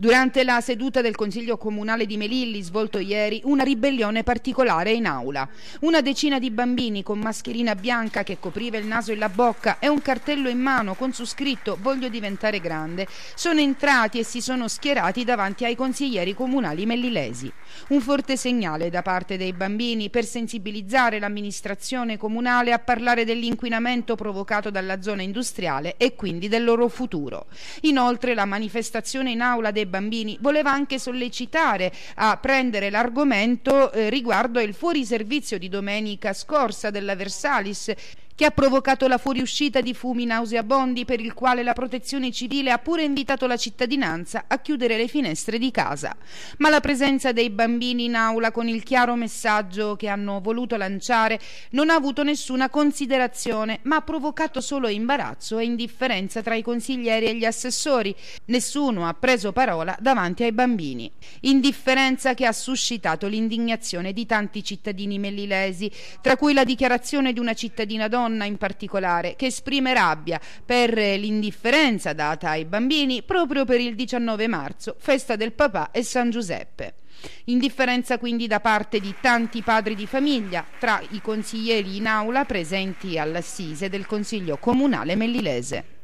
Durante la seduta del Consiglio Comunale di Melilli, svolto ieri, una ribellione particolare in aula. Una decina di bambini con mascherina bianca che copriva il naso e la bocca e un cartello in mano con su scritto «Voglio diventare grande» sono entrati e si sono schierati davanti ai consiglieri comunali mellilesi. Un forte segnale da parte dei bambini per sensibilizzare l'amministrazione comunale a parlare dell'inquinamento provocato dalla zona industriale e quindi del loro futuro. Inoltre la manifestazione in aula dei bambini, voleva anche sollecitare a prendere l'argomento eh, riguardo il fuoriservizio di domenica scorsa della Versalis che ha provocato la fuoriuscita di fumi nauseabondi per il quale la protezione civile ha pure invitato la cittadinanza a chiudere le finestre di casa. Ma la presenza dei bambini in aula con il chiaro messaggio che hanno voluto lanciare non ha avuto nessuna considerazione, ma ha provocato solo imbarazzo e indifferenza tra i consiglieri e gli assessori. Nessuno ha preso parola davanti ai bambini. Indifferenza che ha suscitato l'indignazione di tanti cittadini mellilesi, tra cui la dichiarazione di una cittadina donna donna in particolare, che esprime rabbia per eh, l'indifferenza data ai bambini proprio per il 19 marzo, festa del papà e San Giuseppe. Indifferenza quindi da parte di tanti padri di famiglia, tra i consiglieri in aula presenti all'assise del Consiglio Comunale Mellilese.